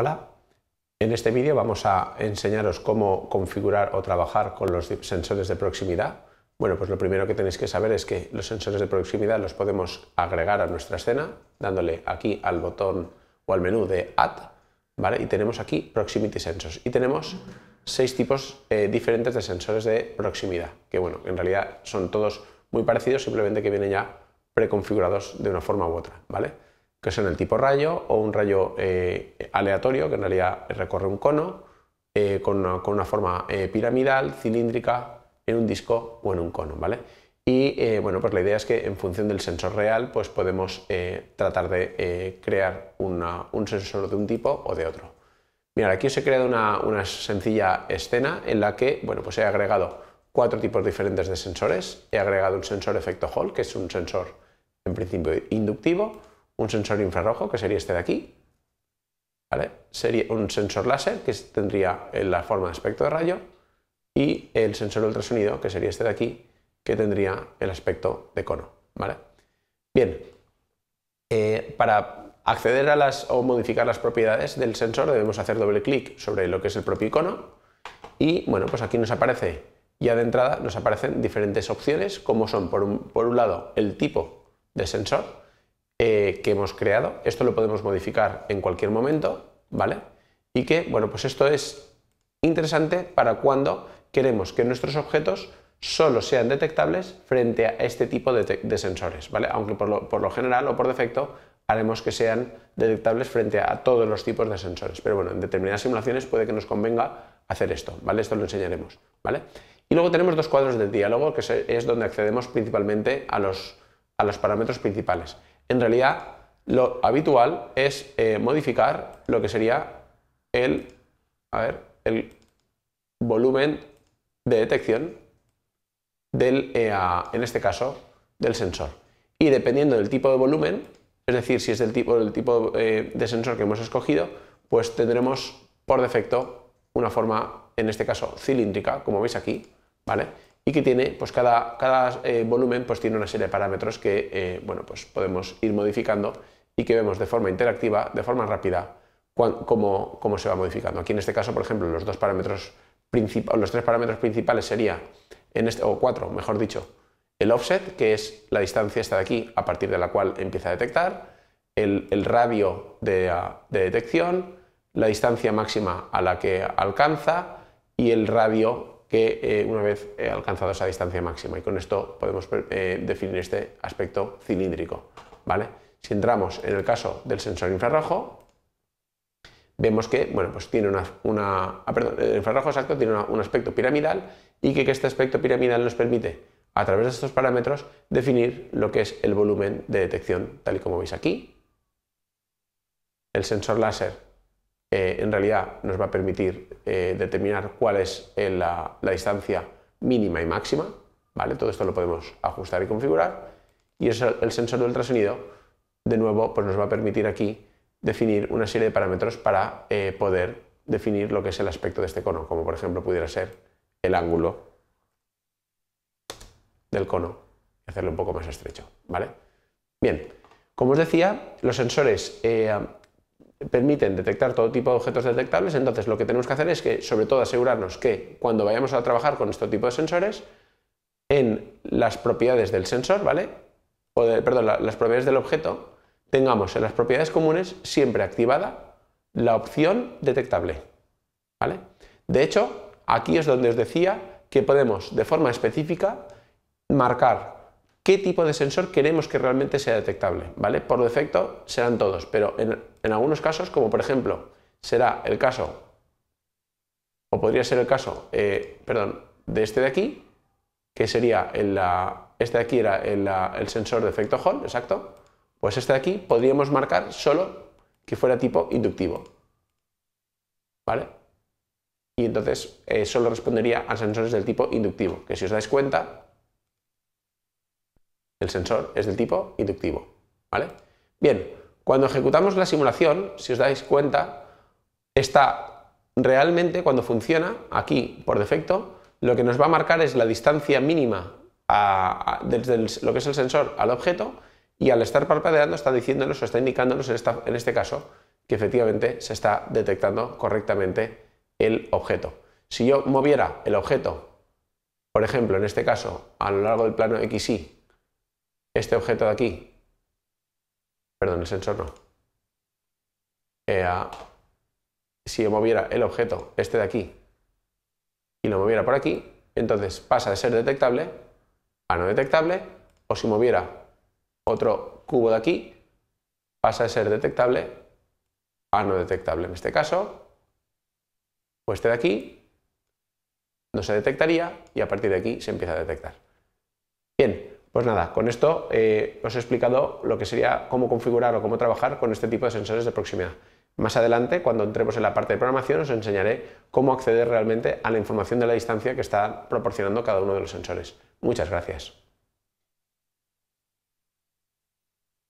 Hola, en este vídeo vamos a enseñaros cómo configurar o trabajar con los sensores de proximidad. Bueno, pues lo primero que tenéis que saber es que los sensores de proximidad los podemos agregar a nuestra escena dándole aquí al botón o al menú de Add, ¿vale? Y tenemos aquí Proximity Sensors y tenemos seis tipos eh, diferentes de sensores de proximidad, que bueno, en realidad son todos muy parecidos, simplemente que vienen ya preconfigurados de una forma u otra, ¿vale? que son el tipo rayo o un rayo eh, aleatorio, que en realidad recorre un cono, eh, con, una, forma eh, piramidal, cilíndrica, en un disco o en un cono, ¿vale? Y bueno, pues la idea es que en función del sensor real, pues podemos tratar de crear un sensor de un tipo o de otro. Mira aquí os he creado una, una sencilla escena en la que, bueno, pues he agregado cuatro tipos diferentes de sensores. He agregado un sensor efecto Hall, que es un sensor en principio inductivo, un sensor infrarrojo, que sería este de aquí, sería un sensor láser, que tendría eh, la forma de aspecto de rayo, y el sensor ultrasonido, que sería este de aquí, que tendría el aspecto de cono. ¿vale? Bien, eh, para acceder a las o modificar las propiedades del sensor debemos hacer doble clic sobre lo que es el propio icono y bueno, pues aquí nos aparece, ya de entrada nos aparecen diferentes opciones como son por por un lado el tipo de sensor, eh, que hemos creado. Esto lo podemos modificar en cualquier momento, ¿vale? Y que, bueno, pues esto es interesante para cuando queremos que nuestros objetos solo sean detectables frente a este tipo de, sensores, ¿vale? Aunque por lo, general o por defecto haremos que sean detectables frente a todos los tipos de sensores. Pero bueno, en determinadas simulaciones puede que nos convenga hacer esto, ¿vale? Esto lo enseñaremos, ¿vale? Y luego tenemos dos cuadros de diálogo, que es donde accedemos principalmente a los, a los parámetros principales en realidad lo habitual es eh, modificar lo que sería el, el volumen de detección del, e en este caso, del sensor. Y dependiendo del tipo de volumen, es decir, si es del tipo, del tipo eh, de sensor que hemos escogido, pues tendremos por defecto una forma, en este caso, cilíndrica, como veis aquí, ¿vale? y que tiene, pues cada, cada eh, volumen pues tiene una serie de parámetros que eh, bueno, pues podemos ir modificando y que vemos de forma interactiva, de forma rápida, cómo, se va modificando. Aquí en este caso, por ejemplo, los dos parámetros los tres parámetros principales sería, en este, o cuatro, mejor dicho, el offset, que es la distancia esta de aquí a partir de la cual empieza a detectar, el, radio de, de detección, la distancia máxima a la que alcanza y el radio que eh, una vez eh, alcanzado esa distancia máxima. Y con esto podemos eh, definir este aspecto cilíndrico. ¿vale? Si entramos en el caso del sensor infrarrojo, vemos que bueno, pues tiene una, ah, el infrarrojo exacto tiene un aspecto piramidal y que este aspecto piramidal nos permite, a través de estos parámetros, definir lo que es el volumen de detección, tal y como veis aquí. El sensor láser eh, en realidad nos va a permitir eh, determinar cuál es eh, la, distancia mínima y máxima. ¿vale? Todo esto lo podemos ajustar y configurar. Y el sensor de ultrasonido, de nuevo, pues nos va a permitir aquí definir una serie de parámetros para poder definir lo que es el aspecto de este cono, como por ejemplo pudiera ser el ángulo del cono, y hacerlo un poco más estrecho. ¿vale? Bien, como os decía, los sensores permiten detectar todo tipo de objetos detectables, entonces lo que tenemos que hacer es que, sobre todo, asegurarnos que cuando vayamos a trabajar con este tipo de sensores, en las propiedades del sensor, ¿vale? O perdón, las propiedades del objeto, tengamos en las propiedades comunes siempre activada la opción detectable, ¿vale? De hecho, aquí es donde os decía que podemos de forma específica marcar qué tipo de sensor queremos que realmente sea detectable, ¿vale? Por defecto serán todos, pero en, algunos casos, como por ejemplo, será el caso, o podría ser el caso, eh, perdón, de este de aquí, que sería el, la, este de aquí era el, sensor de efecto Hall, exacto, pues este de aquí podríamos marcar solo que fuera tipo inductivo, ¿vale? Y entonces eh, solo respondería a sensores del tipo inductivo, que si os dais cuenta, el sensor es del tipo inductivo. ¿Vale? Bien, cuando ejecutamos la simulación, si os dais cuenta, está realmente cuando funciona, aquí por defecto, lo que nos va a marcar es la distancia mínima desde lo que es el sensor al objeto y al estar parpadeando está diciéndonos o está indicándonos en, en este caso que efectivamente se está detectando correctamente el objeto. Si yo moviera el objeto, por ejemplo, en este caso, a lo largo del plano XY este objeto de aquí, perdón, el sensor no, si yo moviera el objeto, este de aquí, y lo moviera por aquí, entonces pasa de ser detectable a no detectable, o si moviera otro cubo de aquí, pasa de ser detectable a no detectable. En este caso, o pues este de aquí no se detectaría y a partir de aquí se empieza a detectar. Pues nada, con esto eh, os he explicado lo que sería cómo configurar o cómo trabajar con este tipo de sensores de proximidad. Más adelante, cuando entremos en la parte de programación, os enseñaré cómo acceder realmente a la información de la distancia que está proporcionando cada uno de los sensores. Muchas gracias.